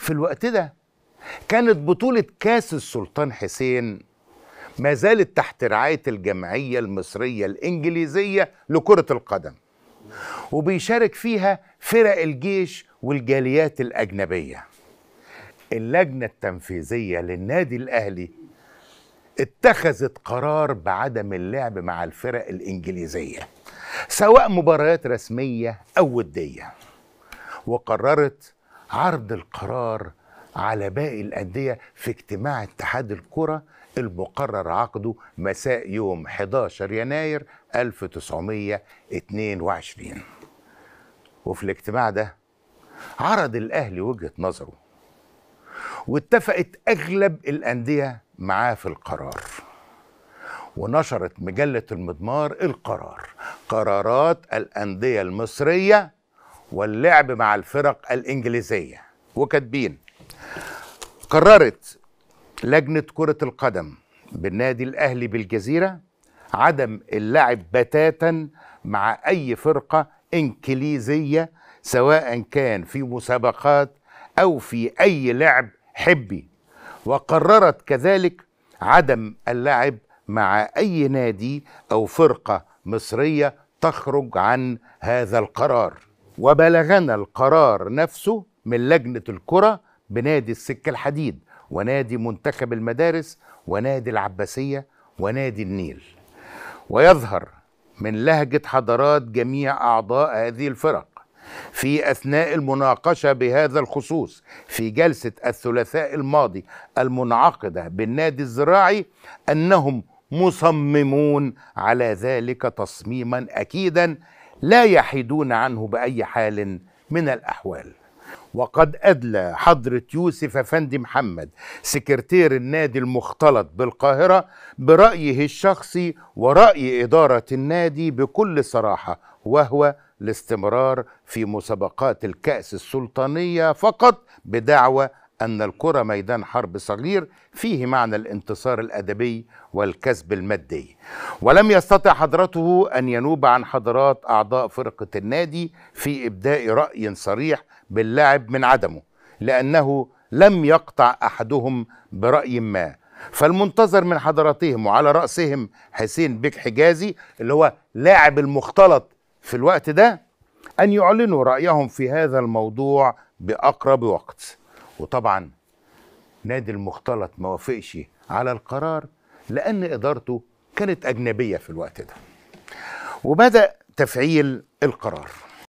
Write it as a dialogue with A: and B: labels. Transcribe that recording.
A: في الوقت ده كانت بطولة كاس السلطان حسين ما زالت تحت رعاية الجمعية المصرية الإنجليزية لكرة القدم وبيشارك فيها فرق الجيش والجاليات الأجنبية اللجنة التنفيذية للنادي الأهلي اتخذت قرار بعدم اللعب مع الفرق الإنجليزية سواء مباريات رسمية أو ودية وقررت عرض القرار على باقي الأندية في اجتماع اتحاد الكرة المقرر عقده مساء يوم 11 يناير 1922 وفي الاجتماع ده عرض الأهلي وجهة نظره واتفقت أغلب الأندية معاه في القرار ونشرت مجلة المضمار القرار قرارات الأندية المصرية واللعب مع الفرق الإنجليزية وكاتبين قررت لجنة كرة القدم بالنادي الأهلي بالجزيرة عدم اللعب بتاتا مع أي فرقة إنجليزية سواء كان في مسابقات أو في أي لعب حبي وقررت كذلك عدم اللعب مع أي نادي أو فرقة مصرية تخرج عن هذا القرار وبلغنا القرار نفسه من لجنة الكرة بنادي السكة الحديد ونادي منتخب المدارس ونادي العباسية ونادي النيل ويظهر من لهجة حضرات جميع أعضاء هذه الفرق في أثناء المناقشة بهذا الخصوص في جلسة الثلاثاء الماضي المنعقدة بالنادي الزراعي أنهم مصممون على ذلك تصميما أكيدا لا يحيدون عنه باي حال من الاحوال وقد أدلى حضرة يوسف أفندي محمد سكرتير النادي المختلط بالقاهرة برأيه الشخصي ورأي إدارة النادي بكل صراحة وهو الاستمرار في مسابقات الكأس السلطانية فقط بدعوى أن الكرة ميدان حرب صغير فيه معنى الانتصار الأدبي والكسب المادي ولم يستطع حضرته أن ينوب عن حضرات أعضاء فرقة النادي في إبداء رأي صريح باللعب من عدمه لأنه لم يقطع أحدهم برأي ما فالمنتظر من حضراتهم وعلى رأسهم حسين بيك حجازي اللي هو لاعب المختلط في الوقت ده أن يعلنوا رأيهم في هذا الموضوع بأقرب وقت وطبعا نادي المختلط ما وافقش على القرار لأن إدارته كانت أجنبية في الوقت ده وبدأ تفعيل القرار